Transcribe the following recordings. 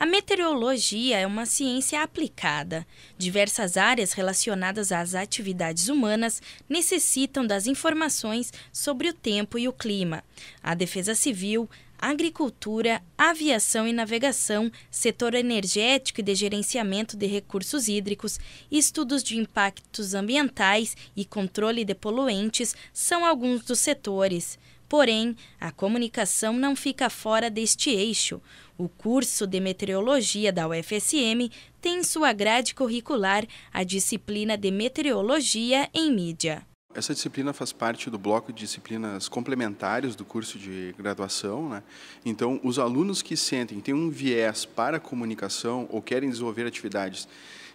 A meteorologia é uma ciência aplicada. Diversas áreas relacionadas às atividades humanas necessitam das informações sobre o tempo e o clima. A Defesa Civil, agricultura, aviação e navegação, setor energético e de gerenciamento de recursos hídricos, estudos de impactos ambientais e controle de poluentes são alguns dos setores. Porém, a comunicação não fica fora deste eixo. O curso de meteorologia da UFSM tem em sua grade curricular a disciplina de meteorologia em mídia. Essa disciplina faz parte do bloco de disciplinas complementares do curso de graduação. Né? Então, os alunos que sentem têm um viés para a comunicação ou querem desenvolver atividades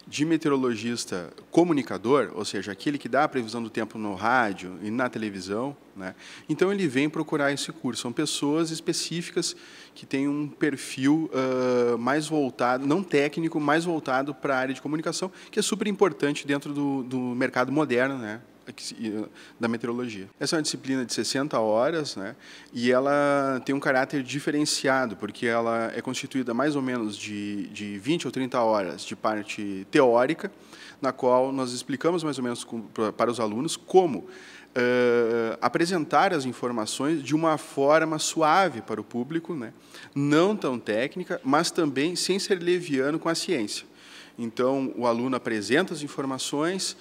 de meteorologista comunicador, ou seja, aquele que dá a previsão do tempo no rádio e na televisão, né? então ele vem procurar esse curso. São pessoas específicas que têm um perfil uh, mais voltado, não técnico, mais voltado para a área de comunicação, que é super importante dentro do, do mercado moderno, né? É eh, da meteorologia. Essa é uma disciplina de 60 horas, né? E ela tem um caráter diferenciado, porque ela é constituída mais ou menos de, de 20 ou 30 horas de parte teórica, na qual nós explicamos mais ou menos para os alunos como Uh, apresentar as informações de uma forma suave para o público, né? não tão técnica, mas também sem ser leviano com a ciência. Então, o aluno apresenta as informações,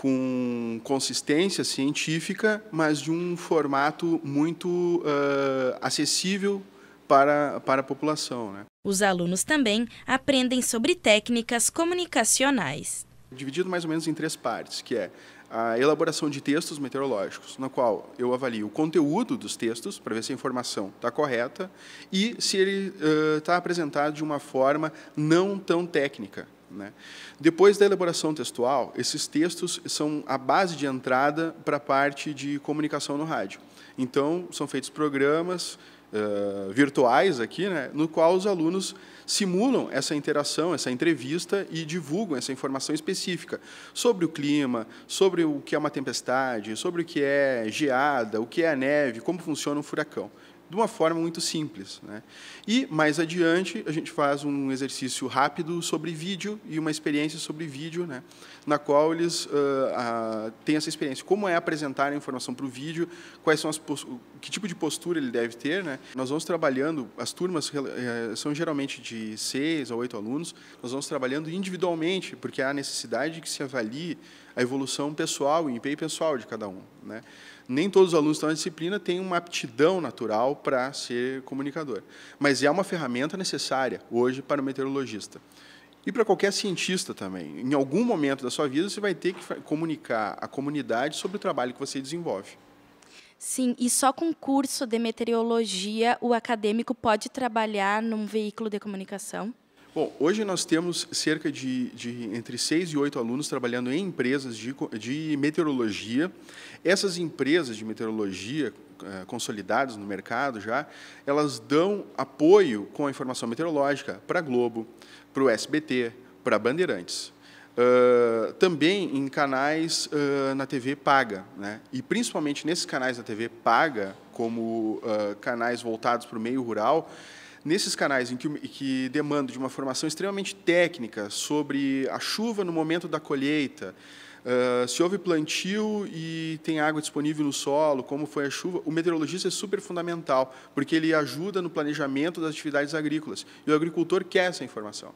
com consistência científica, mas de um formato muito uh, acessível para, para a população. Né? Os alunos também aprendem sobre técnicas comunicacionais. Dividido mais ou menos em três partes, que é a elaboração de textos meteorológicos, na qual eu avalio o conteúdo dos textos para ver se a informação está correta e se ele está ah, uh, apresentado de uma forma não tão técnica, né? Depois da elaboração textual, esses textos são a base de entrada para a parte de comunicação no rádio. Então, são feitos programas uh, virtuais aqui, né, no qual os alunos simulam essa interação, essa entrevista e divulgam essa informação específica sobre o clima, sobre o que é uma tempestade, sobre o que é geada, o que é a neve, como funciona um furacão de uma forma muito simples. Né? E, mais adiante, a gente faz um exercício rápido sobre vídeo e uma experiência sobre vídeo, né? na qual eles uh, uh, têm essa experiência. Como é apresentar a informação para o vídeo, quais são as que tipo de postura ele deve ter. Né? Nós vamos trabalhando, as turmas eh, são geralmente de seis a oito alunos, nós vamos trabalhando individualmente, porque há necessidade que se avalie a evolução pessoal, o empenho pessoal de cada um. Né? nem todos os alunos que estão na disciplina têm uma aptidão natural para ser comunicador. Mas é uma ferramenta necessária hoje para o meteorologista. E para qualquer cientista também. Em algum momento da sua vida, você vai ter que comunicar à comunidade sobre o trabalho que você desenvolve. Sim, e só com curso de meteorologia o acadêmico pode trabalhar num veículo de comunicação? Bom, hoje nós temos cerca de, de entre seis e oito alunos trabalhando em empresas de, de meteorologia. Essas empresas de meteorologia, eh, consolidadas no mercado já, elas dão apoio com a informação meteorológica para a Globo, para o SBT, para a Bandeirantes. Uh, também em canais uh, na TV paga. Né? E principalmente nesses canais da TV paga, como uh, canais voltados para o meio rural, Nesses canais em que, que demandam de uma formação extremamente técnica sobre a chuva no momento da colheita, Uh, se houve plantio e tem água disponível no solo, como foi a chuva, o meteorologista é super fundamental, porque ele ajuda no planejamento das atividades agrícolas. E o agricultor quer essa informação.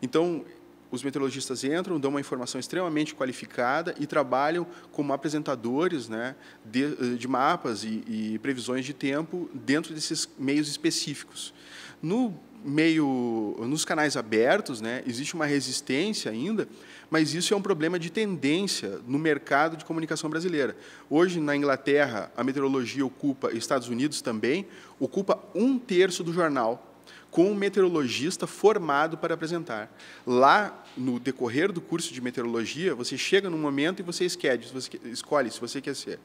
Então, os meteorologistas entram, dão uma informação extremamente qualificada e trabalham como apresentadores né, de, de mapas e, e previsões de tempo dentro desses meios específicos. No meio, nos canais abertos, né, existe uma resistência ainda, mas isso é um problema de tendência no mercado de comunicação brasileira. Hoje, na Inglaterra, a meteorologia ocupa, Estados Unidos também, ocupa um terço do jornal com um meteorologista formado para apresentar. Lá, no decorrer do curso de meteorologia, você chega num momento e você esquece, você escolhe se você quer ser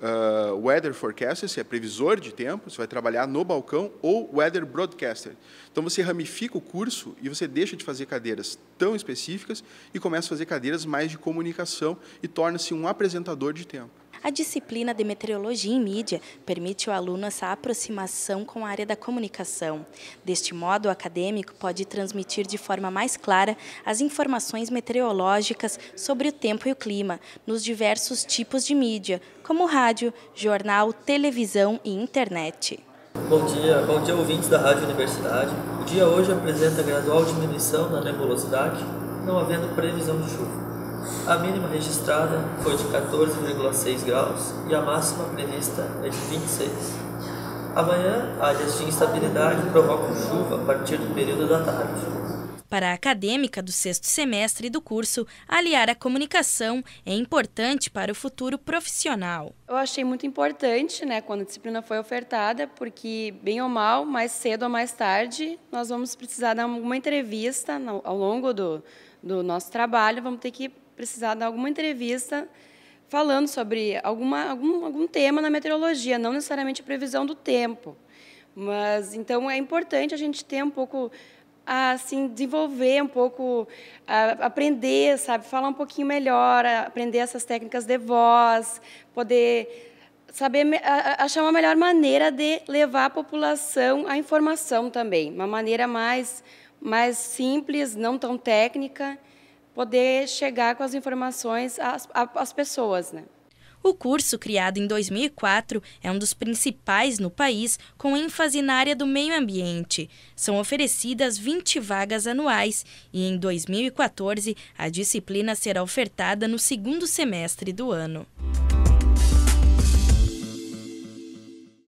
uh, weather forecaster, se é previsor de tempo, você vai trabalhar no balcão, ou weather broadcaster. Então você ramifica o curso e você deixa de fazer cadeiras tão específicas e começa a fazer cadeiras mais de comunicação e torna-se um apresentador de tempo. A disciplina de Meteorologia e Mídia permite ao aluno essa aproximação com a área da comunicação. Deste modo, o acadêmico pode transmitir de forma mais clara as informações meteorológicas sobre o tempo e o clima, nos diversos tipos de mídia, como rádio, jornal, televisão e internet. Bom dia, bom dia ouvintes da Rádio Universidade. O dia hoje apresenta gradual diminuição na nebulosidade, não havendo previsão de chuva. A mínima registrada foi de 14,6 graus e a máxima prevista é de 26. Amanhã, áreas de instabilidade provocam chuva a partir do período da tarde. Para a acadêmica do sexto semestre do curso, aliar a comunicação é importante para o futuro profissional. Eu achei muito importante, né, quando a disciplina foi ofertada, porque bem ou mal, mais cedo ou mais tarde, nós vamos precisar dar uma entrevista ao longo do, do nosso trabalho, vamos ter que precisar dar alguma entrevista falando sobre alguma, algum, algum tema na meteorologia, não necessariamente previsão do tempo. Mas, então, é importante a gente ter um pouco assim desenvolver um pouco, aprender, sabe, falar um pouquinho melhor, aprender essas técnicas de voz, poder saber achar uma melhor maneira de levar a população a informação também, uma maneira mais mais simples, não tão técnica poder chegar com as informações às, às pessoas, né? O curso, criado em 2004, é um dos principais no país com ênfase na área do meio ambiente. São oferecidas 20 vagas anuais e, em 2014, a disciplina será ofertada no segundo semestre do ano.